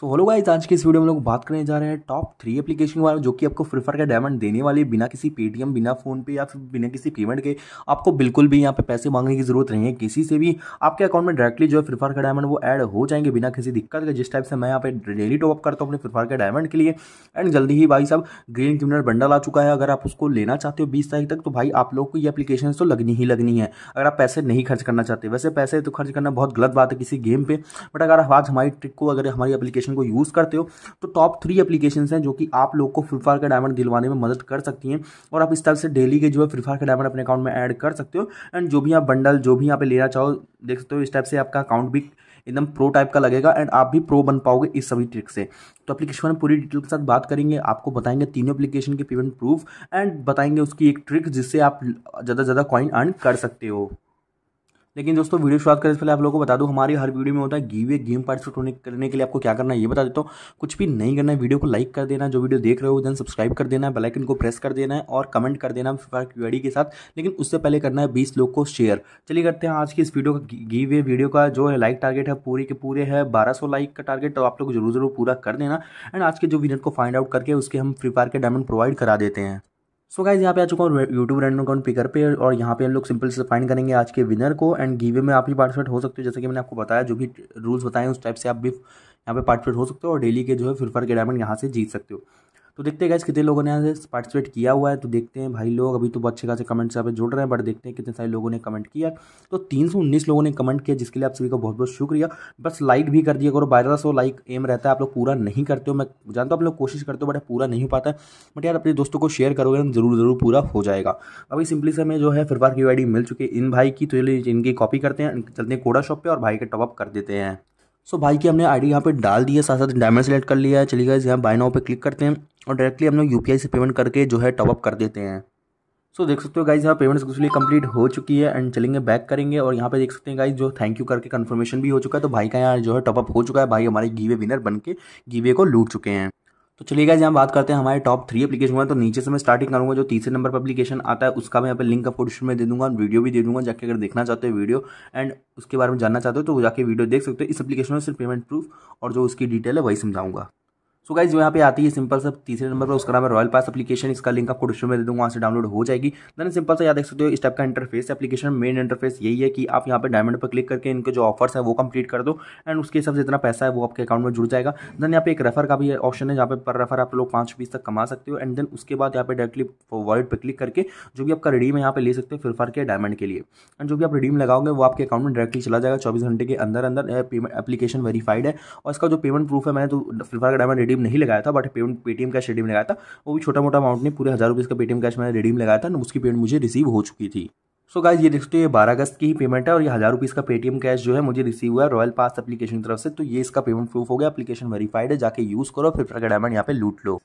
so hello guys आज की इस वीडियो में लोग बात करने जा रहे हैं टॉप थ्री एप्लीकेशन के बारे में जो कि आपको फ्री फायर का डायमंड देने वाली है बिना किसी पेटीएम बिना फोन पे या फिर बिना किसी पेमेंट के आपको बिल्कुल भी यहाँ पे पैसे मांगने की जरूरत नहीं है किसी से भी आपके अकाउंट में डायरेक्टली जो है फ्री फायर का डायमंड वो एड हो जाएंगे बिना किसी दिक्कत के जिस टाइप से मैं यहाँ पे डेली टॉपअप करता हूँ अपने फ्री फायर के डायमंड के लिए एंड जल्दी ही भाई साहब ग्रीन क्रिमिनल बंडल आ चुका है अगर आप उसको लेना चाहते हो बीस तारीख तक तो भाई आप लोग को ये एप्लीकेशन तो लगनी ही लगनी है अगर आप पैसे नहीं खर्च करना चाहते वैसे पैसे तो खर्च करना बहुत गलत बात है किसी गेम पर बट अगर आज हमारी ट्रिक को अगर हमारी एप्लीकेशन एप्लीकेशन को यूज़ करते हो तो टॉप थ्री एप्लीकेशन हैं जो कि आप लोग को फ्री फायर का डायमंड दिलवाने में मदद कर सकती हैं और आप इस तरह से डेली के जो है फ्री फायर का डायमंड अपने अकाउंट में ऐड कर सकते हो एंड जो भी आप बंडल जो भी यहाँ पे लेना चाहो देख सकते हो इस टाइप से आपका अकाउंट भी एकदम प्रो टाइप का लगेगा एंड आप भी प्रो बन पाओगे इस सभी ट्रिक से तो एप्लीकेशन में पूरी डिटेल के साथ बात करेंगे आपको बताएंगे तीनों एप्लीकेशन के पेमेंट प्रूफ एंड बताएंगे उसकी एक ट्रिक जिससे आप ज़्यादा ज़्यादा कॉइन अर्न कर सकते हो लेकिन दोस्तों वीडियो शुरुआत करने से पहले आप लोगों को बता दूं हमारी हर वीडियो में होता है गीवे गेम पार्टिसिपेट होने करने के लिए आपको क्या करना है ये बता देता हूँ कुछ भी नहीं करना है वीडियो को लाइक कर देना जो वीडियो देख रहे हो देन सब्सक्राइब कर देना है बेलाइकन को प्रेस कर देना है और कमेंट कर देना है के साथ लेकिन उससे पहले करना है बीस लोग को शेयर चलिए करते हैं आज की इस वीडियो का गिवे वीडियो का जो है लाइक टारगेट है पूरे के पूरे है बारह लाइक का टारगेट तो आप लोग जरूर जरूर पूरा कर देना एंड आज के जो विनर को फाइंड आउट करके उसके हम फ्री फायर के डायमंड प्रोवाइड करा देते हैं सो गाइज यहाँ पे आ चुका हूँ यूट्यूब रैंडम अकाउंट पिकर पे और यहाँ पे हम लोग सिंपल से फाइंड करेंगे आज के विनर को एंड गीवे में आप भी पार्टिसिपेट हो सकते हो जैसे कि मैंने आपको बताया जो भी रूल्स बताए उस टाइप से आप भी यहाँ पे पार्टिसिपेट हो सकते हो और डेली के जो है फिर के डायमंड यहाँ से जीत सकते हो तो देखते हैं गैस कितने लोगों ने यहाँ से पार्टिसिपेट किया हुआ है तो देखते हैं भाई लोग अभी तो अच्छे खासे कमेंट यहाँ पे जुड़ रहे हैं बट देखते हैं कितने सारे लोगों ने कमेंट किया तो तीन लोगों ने कमेंट किया जिसके लिए आप सभी का बहुत बहुत शुक्रिया बस लाइक भी कर दिया करो बारह सौ लाइक एम रहता है आप लोग पूरा नहीं करते हो मैं जानता हूँ आप लोग कोशिश करते हो बट पूरा नहीं हो पाता है बट यार अपने दोस्तों को शेयर करोगे ना जरूर जरूर पूरा हो जाएगा अभी सिंपली से हमें जो है फिर बार की आई मिल चुकी है इन भाई की तो ये इनकी कॉपी करते हैं चलते हैं कोडा शॉप पे और भाई के टॉपअप कर देते हैं सो so, भाई की हमने आईडी यहाँ पे डाल दी है साथ साथ डायमंड सेलेक्ट कर लिया है चलिए गए यहाँ बाय नाउ पे क्लिक करते हैं और डायरेक्टली हम लोग यू से पेमेंट करके जो है टॉपअप कर देते हैं सो so, देख सकते हो गाइज यहाँ पेमेंट सक्सेसफुली कंप्लीट हो चुकी है एंड चलेंगे बैक करेंगे और यहाँ पे देख सकते हैं गाइज जो थैंक यू करके कंफर्मेशन भी हो चुका है तो भाई का यहाँ जो है टॉपअप हो चुका है भाई हमारे गीवे विनर बन के गीवे को लूट चुके हैं तो चलिए गाइज यहाँ बात करते हैं हमारे टॉप थ्री एप्लीकेशन में तो नीचे से मैं स्टार्टिंग करूँगा जो तीसरे नंबर पर अपलीकेशन आता है उसका मैं यहाँ पर लिंक आपको डिस्क्रिप्शन में दे दूँगा वीडियो भी दे दूँगा जाके अगर देखना चाहते हो वीडियो एंड उसके बारे में जानना चाहते हो तो जाके वीडियो देख सकते हो इस अपलीकेशन में सिर्फ पेमेंट प्रूफ और जो उसकी डिटेल है वही समझाऊंगा सो गाइज यहाँ पे आती है सिंपल सा तीसरे नंबर पर उसका नाम है रॉयल पास एप्लीकेशन इसका लिंक आपको डिस्क्रिप्शन में दे दूँगा वहाँ से डाउनलोड हो जाएगी देन सिंपल सा याद देख सकते हो इस टाइप का इंटरफेस एप्लीकेशन मेन इंटरफेस यही है कि आप यहाँ पे डायमंड पर क्लिक करके इनके जो ऑफर्स है वो कंप्लीट कर दो एंड उसके हिसाब से जितना पैसा है वो आपके अकाउंट में जुड़ जाएगा देन यहाँ पे एक रेफर का भी ऑप्शन है जहाँ पर रेफर आप लोग पाँच तक कमा सकते हो एंड देन उसके बाद यहाँ पे डायरेक्टली वॉलेट पर क्लिक करके जो भी आपका रिडीम है यहाँ पर ले सकते हो फिलफार के डायमंड के लिए एंड जो भी आप रिडीम लगाओगे वो आपके अकाउंट में डायरेक्टली चला जाएगा चौबीस घंटे के अंदर अंदर पेमेंट एप्लीकेशन वेरीफाइड है और इसका जो पेमेंट प्रूफ है मैंने तो फिलफार का डायमंड रिडीम पेटीएम नहीं लगाया था but payment Paytm cash redeem लगाया था वो भी छोटा मोटा अमाउंट नहीं पूरे हज़ार रुपीज़ का पेटीएम कैश मैंने रिडीम लगाया था उसकी पेमेंट मुझे रिसीव हो चुकी थी सो so गाइज ये देखते सकते ये बारह अगस्त की ही पेमेंट है और ये हज़ार रुपीज़ का पेटीएम कैश जो है मुझे रिसीव हुआ है रॉयल पास एप्लीकेशन की तरफ से तो ये इसका पेमेंट प्रूफ हो गया एप्लीकेशन वेरीफाइड है जाके यूज़ करो फिर का डायमंड यहाँ पे लूट लो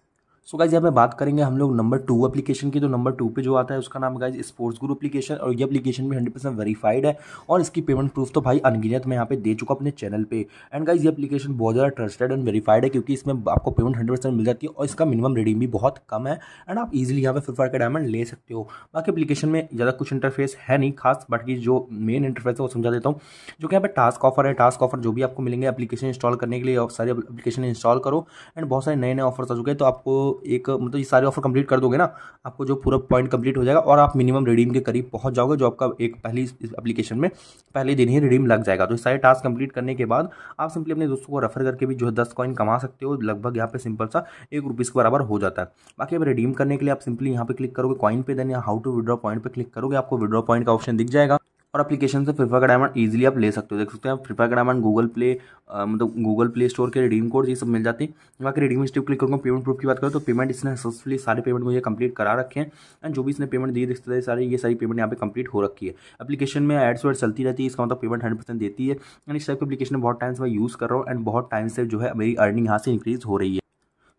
सो गाइज यहाँ पे बात करेंगे हम लोग नंबर टू एप्लीकेशन की तो नंबर टू पे जो आता है उसका नाम गाइज स्पोर्ट्स ग्रुप एप्लीकेशन और ये एप्लीकेशन भी हंड्रेड परसेंट वेरीफाइड है और इसकी पेमेंट प्रूफ तो भाई अनगिनत मैं यहाँ पे दे चुका अपने चैनल पे एंड गाइज ये एप्लीकेशन बहुत ज़्यादा ट्रस्टेड एंड वेरीफाइड है क्योंकि इसमें आपको पेमेंट हंड्रेड मिल जाती है और इसका मिनिमम रेडिंग भी बहुत कम है एंड आप इजिली यहाँ पे फ्री फायर का डायमंड ले सकते हो बाकी अपलीकेशन में ज़्यादा कुछ इंटरफेस है नहीं खास की जो मेन इंटरफेस है वो समझा देता हूँ जो कि यहाँ पे टास्क ऑफर है टास्क ऑफर जो भी आपको मिलेंगे एप्लीकेशन इंस्टॉल करने के लिए सारी एप्लीकेशन इंस्टॉल करो एंड बहुत सारे नए नए ऑफर्स आ चुके हैं तो आपको एक मतलब ये सारे ऑफर कंप्लीट कर दोगे ना आपको जो पूरा पॉइंट कंप्लीट हो जाएगा और आप मिनिमम रिडीम के करीब पहुंच जाओगे जो आपका एक पहली एप्लीकेशन में पहले दिन ही रिडीम लग जाएगा तो सारे टास्क कंप्लीट करने के बाद आप सिंपली अपने दोस्तों को रेफर करके भी जो है दस कॉइन कमा सकते हो लगभग यहाँ पे सिंपल सा एक रुपीज़ के बराबर हो जाता है बाकी अब रिडीम करने के लिए आप सिंपली यहाँ पे क्लिक करोगे कॉइन पे देन या हाउ टू विड्रॉ पॉइंट पे क्लिक करोगे आपको विड्रॉ पॉइंट का ऑप्शन दिख जाएगा और एप्लीकेशन से फ्रीफा का डायमंड ईजिली आप ले सकते हो देख सकते हैं आप फ्रीफा का डायमंड गूगल प्ले मतलब गूगल प्ले स्टोर के रिडीम कोड ये सब मिल जाते हैं वहाँ के रिडीम स्टेप क्लिक करूँगा पेमेंट प्रूफ की बात करें तो पेमेंट इसने सक्सेसफुली सारे पेमेंट मुझे कंप्लीट करा रखे हैं एंड जो भी इसने पेमेंट दी देखते सकते हैं सारी ये सारी पेमेंट यहाँ पे कंप्लीट हो रखी है एप्लीकेशन में एड्स वेड चलती रहती है इसका मतलब पेमेंट हंड्रेड परसेंट देती है एंड इस टाइप की एप्लीकेशन बहुत टाइम से मैं यूज़ कर रहा हूँ एंड बहुत टाइम से जो है मेरी अर्निंग यहाँ से इंक्रीज़ हो रही है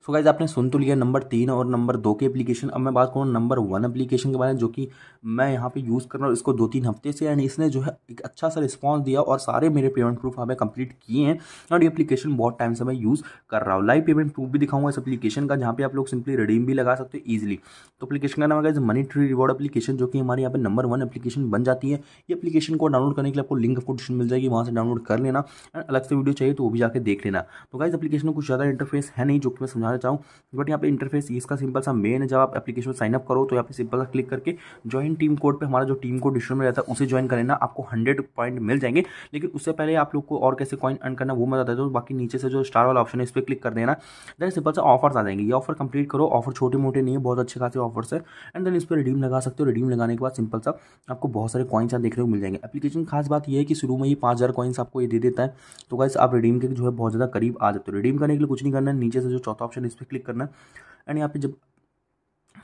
सो गाइज आपने सुन तो लिया नंबर तीन और नंबर दो के एप्लीकेशन अब मैं बात करूँ नंबर वन एप्लीकेशन के बारे में जो कि मैं यहाँ पे यूज़ कर रहा हूँ इसको दो तीन हफ्ते से एंड इसने जो है एक अच्छा सा रिस्पॉन्स दिया और सारे मेरे पेमेंट प्रूफ हमें कंप्लीट किए हैं और ये एप्लीकेशन बहुत टाइम से मैं यूज़ कर रहा हूँ लाइव पेमेंट प्रूफ भी दिखाऊंगा इस अपलीकेशन का जहाँ पे आप लोग सिंपली रिडीम भी लगा सकते हो ईजिली तो अपलीकेशन का नाम है guys Money Tree Reward application जो कि हमारे यहाँ पर नंबर वन अपलीकेशन बन जाती है ये अपलीकेशन को डाउनलोड करने के लिए आपको लिंक आपको डिस्क्रिप्शन मिल जाएगी वहाँ से डाउनलोड कर लेना एंड अलग से वीडियो चाहिए तो वो भी जाकर देख लेना तो गाइज अपलीकेशन में कुछ ज़्यादा इंटरफेस है नहीं जो कि मैं समझा बताना चाहूँ तो बट यहाँ पे इंटरफेस इसका सिंपल सा मेन है जब आप एप्लीकेशन में साइनअप करो तो यहाँ पे सिंपल सा क्लिक करके ज्वाइन टीम कोड पे हमारा जो टीम कोड डिस्ट्रो में रहता है उसे ज्वाइन कर लेना आपको हंड्रेड पॉइंट मिल जाएंगे लेकिन उससे पहले आप लोग को और कैसे कॉइन अर्न करना वो मैं बता दूँ बाकी नीचे से जो स्टार वाला ऑप्शन है इस पर क्लिक कर देना देन सिंपल सा ऑफर्स आ जाएंगे ये ऑफर कंप्लीट करो ऑफर छोटे मोटे नहीं है बहुत अच्छे खासे ऑफर्स है एंड देन इस पर रिडीम लगा सकते हो रिडीम लगाने के बाद सिंपल सा आपको बहुत सारे कॉइन्स यहाँ देखने को मिल जाएंगे एप्लीकेशन खास बात यह है कि शुरू में ही पाँच हज़ार कॉइन्स आपको ये दे देता है तो गाइस आप रिडीम के जो है बहुत ज़्यादा करीब आ जाते हो रिडीम करने के लिए कुछ नहीं करना नीचे से जो चौथा ऑप्शन ऑप्शन इस पर क्लिक करना एंड यहाँ पे जब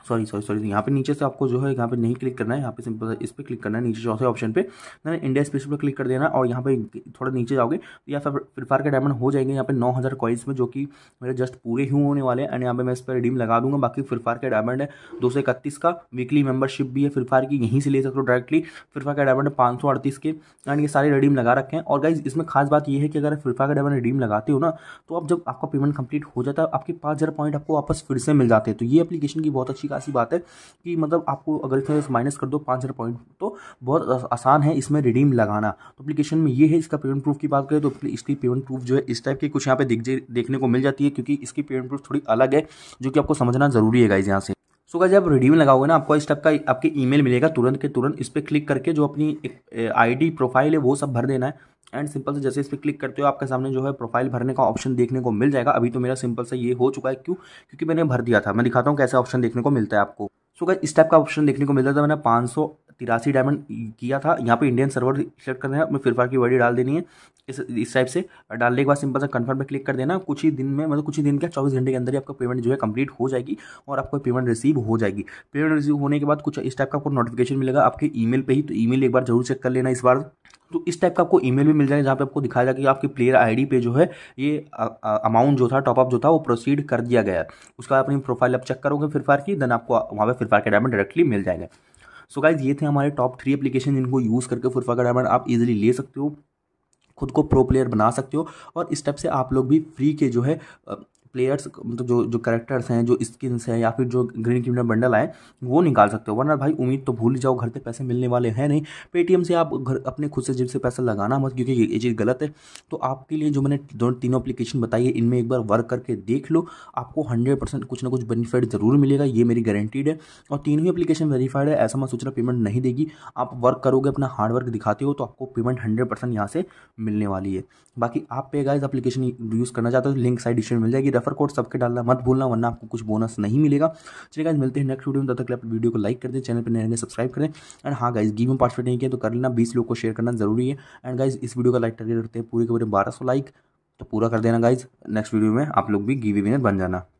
सॉरी सॉरी सॉरी यहाँ पे नीचे से आपको जो है यहाँ पे नहीं क्लिक करना है यहाँ पे सिंपल इस पर क्लिक करना है नीचे चौथे ऑप्शन पे ना इंडिया स्पेस पर क्लिक कर देना और यहाँ पे थोड़ा नीचे जाओगे तो या फिर फिर फायर के डायमंड हो जाएंगे यहाँ पे नौ हज़ार कॉइन्स में जो कि मेरे जस्ट पूरे ही होने वाले हैं एंड यहाँ पे मैं इस पर रिडीम लगा दूंगा बाकी फिर फायर के डायमंड है दो सौ इकतीस का वीकली मेंबरशिप भी है फिर फायर की यहीं से ले सकते हो डायरेक्टली फिर फायर का डायमंड पाँच सौ अड़तीस के एंड ये सारे रिडीम लगा रखे हैं और गाइज इसमें खास बात यह है कि अगर फिर फायर का डायमंड रिडीम लगाते हो ना तो अब जब आपका पेमेंट कंप्लीट हो जाता है आपके पाँच हज़ार पॉइंट आपको वापस फिर से मिल जाते हैं तो ये अपलीकेशन की बहुत अच्छी अच्छी खासी बात है कि मतलब आपको अगर इसमें माइनस कर दो पाँच हज़ार पॉइंट तो बहुत आसान है इसमें रिडीम लगाना तो अप्लीकेशन में ये है इसका पेमेंट प्रूफ की बात करें तो इसकी पेमेंट प्रूफ जो है इस टाइप की कुछ यहाँ पे दिख देखने को मिल जाती है क्योंकि इसकी पेमेंट प्रूफ थोड़ी अलग है जो कि आपको समझना ज़रूरी है गाइज यहाँ से सो so, गाइज आप रिडीम लगाओगे ना आपको इस टाइप का आपके ईमेल मिलेगा तुरंत के तुरंत इस पर क्लिक करके जो अपनी आईडी प्रोफाइल है वो सब भर देना है एंड सिंपल से जैसे इस पर क्लिक करते हो आपके सामने जो है प्रोफाइल भरने का ऑप्शन देखने को मिल जाएगा अभी तो मेरा सिंपल सा ये हो चुका है क्यों क्योंकि मैंने भर दिया था मैं दिखाता हूँ कैसे ऑप्शन देखने को मिलता है आपको सो so, इस टाइप का ऑप्शन देखने को मिलता था मैंने पाँच सौ तिरासी डायमंड किया था यहाँ पे इंडियन सर्वर सेलेक्ट कर देना अपने फिर फायर की वर्डी डाल देनी है इस इस टाइप से डालने के बाद सिंपल सा कंफर्म पे क्लिक कर देना कुछ ही दिन में मतलब कुछ ही दिन क्या चौबीस घंटे के अंदर ही आपका पेमेंट जो है कंप्लीट हो जाएगी और आपको पेमेंट रिसीव हो जाएगी पेमेंट रिसीव होने के बाद कुछ इस टाइप का आपको नोटिफिकेशन मिलेगा आपके ई मेल ही तो ई एक बार जरूर चेक कर लेना इस बार तो इस टाइप का आपको ईमेल भी मिल जाएगा जहाँ पे आपको दिखाया जाएगा कि आपके प्लेयर आईडी पे जो है ये अमाउंट जो था टॉपअप जो था वो प्रोसीड कर दिया गया है उसका अपनी प्रोफाइल आप चेक करोगे फिर फायर की देन आपको वहाँ पे फिर फायर के डायमंड डायरेक्टली मिल जाएंगे सो गाइज ये थे हमारे टॉप थ्री एप्लीकेशन जिनको यूज़ करके फुरफा का डायमंड आप इजिली ले सकते हो खुद को प्रो प्लेयर बना सकते हो और इस स्टेप से आप लोग भी फ्री के जो है प्लेयर्स मतलब जो जो करेक्टर्स हैं जो स्किन्स हैं या फिर जो ग्रीन किंगडम बंडल आए वो निकाल सकते हो वरना भाई उम्मीद तो भूल जाओ घर पे पैसे मिलने वाले हैं नहीं पेटीएम से आप घर अपने खुद से जिम से पैसा लगाना मत क्योंकि ये चीज़ गलत है तो आपके लिए जो मैंने दोनों तीनों अपलीकेशन बताई है इनमें एक बार वर्क करके देख लो आपको हंड्रेड परसेंट कुछ ना कुछ बेनिफिट ज़रूर मिलेगा ये मेरी गारंटीड है और तीनों ही अपलीकेशन वेरीफाइड है ऐसा मत सोच रहा पेमेंट नहीं देगी आप वर्क करोगे अपना हार्ड वर्क दिखाते हो तो आपको पेमेंट हंड्रेड परसेंट यहाँ से मिलने वाली है बाकी आप पे गाइज अपलीकेशन यूज़ करना चाहते हो लिंक साइड डिशन मिल जाएगी रेफर कोड सबके डालना मत भूलना वरना आपको कुछ बोनस नहीं मिलेगा चलिए गाइज मिलते हैं नेक्स्ट वीडियो में तब तक वीडियो को लाइक कर दें चैनल पर नए सब्सक्राइब करें एंड हाँ गाइज गिव में पार्टिसिपेट नहीं किया तो कर लेना बीस लोग को शेयर करना जरूरी है एंड गाइज इस वीडियो का लाइक टारगेट रखते हैं पूरे के पूरे बारह लाइक तो पूरा कर देना गाइज नेक्स्ट वीडियो में आप लोग भी गीवी विनर बन जाना